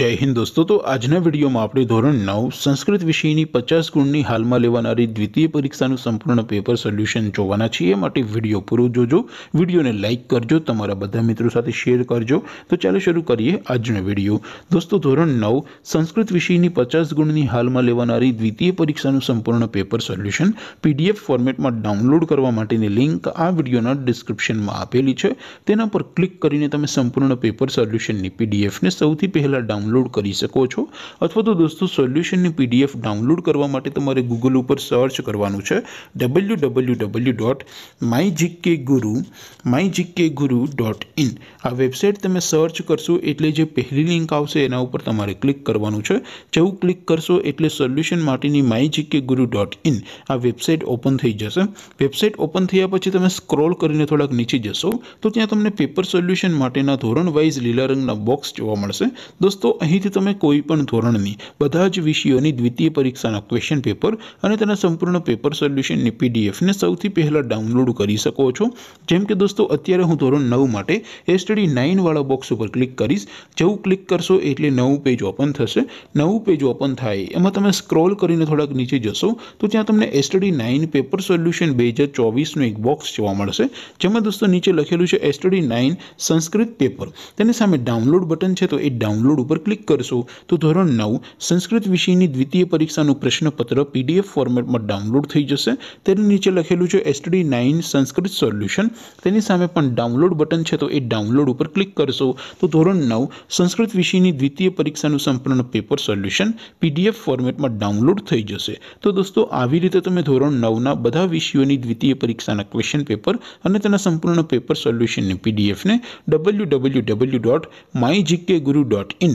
जय हिंद दोस्तों तो आज ना वीडियो में आप लोगों ने ધોરણ 9 संस्कृत विषयની 50 ગુણની હાલમાં લેવાનાર દ્વિતીય પરીક્ષાનું સંપૂર્ણ પેપર સોલ્યુશન જોવાના છીએ માટે વિડિયો પૂરું જોજો વિડિયોને લાઈક કરજો તમારા બધા મિત્રો સાથે શેર કરજો તો ચાલો શરૂ કરીએ આજનો વિડિયો દોસ્તો ધોરણ 9 संस्कृत વિષયની 50 ગુણની હાલમાં લેવાનાર દ્વિતીય પરીક્ષાનું સંપૂર્ણ પેપર સોલ્યુશન PDF ફોર્મેટમાં ડાઉનલોડ કરવા માટેની લિંક આ વિડિયોના ડિસ્ક્રિપ્શનમાં આપેલી છે તેના પર ક્લિક કરીને તમે સંપૂર્ણ પેપર સોલ્યુશનની PDF ને સૌથી પહેલા ડાઉનલોડ ડાઉનલોડ કરી શકો છો અથવા તો દોસ્તો સોલ્યુશનની પીડીએફ ડાઉનલોડ કરવા માટે તમારે Google ઉપર સર્ચ કરવાનું છે www.mygkguru mygkguru.in આ વેબસાઈટ તમે સર્ચ કરશો એટલે જે પહેલી લિંક આવશે તેના ઉપર તમારે ક્લિક કરવાનું છે જેઉ ક્લિક કરશો એટલે સોલ્યુશન માટેની mygkguru.in આ વેબસાઈટ ઓપન થઈ જશે વેબસાઈટ ઓપન થયા પછી તમે સ્ક્રોલ કરીને થોડક નીચે જશો તો ત્યાં તમને પેપર સોલ્યુશન માટેના ધોરણ વાઈઝ લીલરંગના બોક્સ જોવા મળશે દોસ્તો અહીંથી તમે કોઈપણ ધોરણની બધા જ વિષયોની દ્વિતીય પરીક્ષાના ક્વેશ્ચન પેપર અને તેના સંપૂર્ણ પેપર સોલ્યુશનની પીડીએફ ને સૌથી પહેલા ડાઉનલોડ કરી શકો છો જેમ કે દોસ્તો અત્યારે હું ધોરણ 9 માટે એસ્ટડી 9 વાળા બોક્સ ઉપર ક્લિક કરિસ જેઉ ક્લિક કરશો એટલે નવું પેજ ઓપન થશે નવું પેજ ઓપન થાય એમાં તમે સ્ક્રોલ કરીને થોડક નીચે જશો તો ત્યાં તમને એસ્ટડી 9 પેપર સોલ્યુશન 2024 નો એક બોક્સ જોવા મળશે જેમાં દોસ્તો નીચે લખેલું છે એસ્ટડી 9 સંસ્કૃત પેપર તેની સામે ડાઉનલોડ બટન છે તો એ ડાઉનલોડ ઉપર કલિક કરશો તો ધોરણ 9 સંસ્કૃત વિષયની દ્વિતીય પરીક્ષાનું પ્રશ્નપત્ર પીડીએફ ફોર્મેટમાં ડાઉનલોડ થઈ જશે તેની નીચે લખેલું છે STD 9 સંસ્કૃત સોલ્યુશન તેની સામે પણ ડાઉનલોડ બટન છે તો એ ડાઉનલોડ ઉપર ક્લિક કરશો તો ધોરણ 9 સંસ્કૃત વિષયની દ્વિતીય પરીક્ષાનું સંપૂર્ણ પેપર સોલ્યુશન પીડીએફ ફોર્મેટમાં ડાઉનલોડ થઈ જશે તો દોસ્તો આવી રીતે તમે ધોરણ 9 ના બધા વિષયોની દ્વિતીય પરીક્ષાના ક્વેશ્ચન પેપર અને તેના સંપૂર્ણ પેપર સોલ્યુશન ને પીડીએફ ને www.mygkguru.in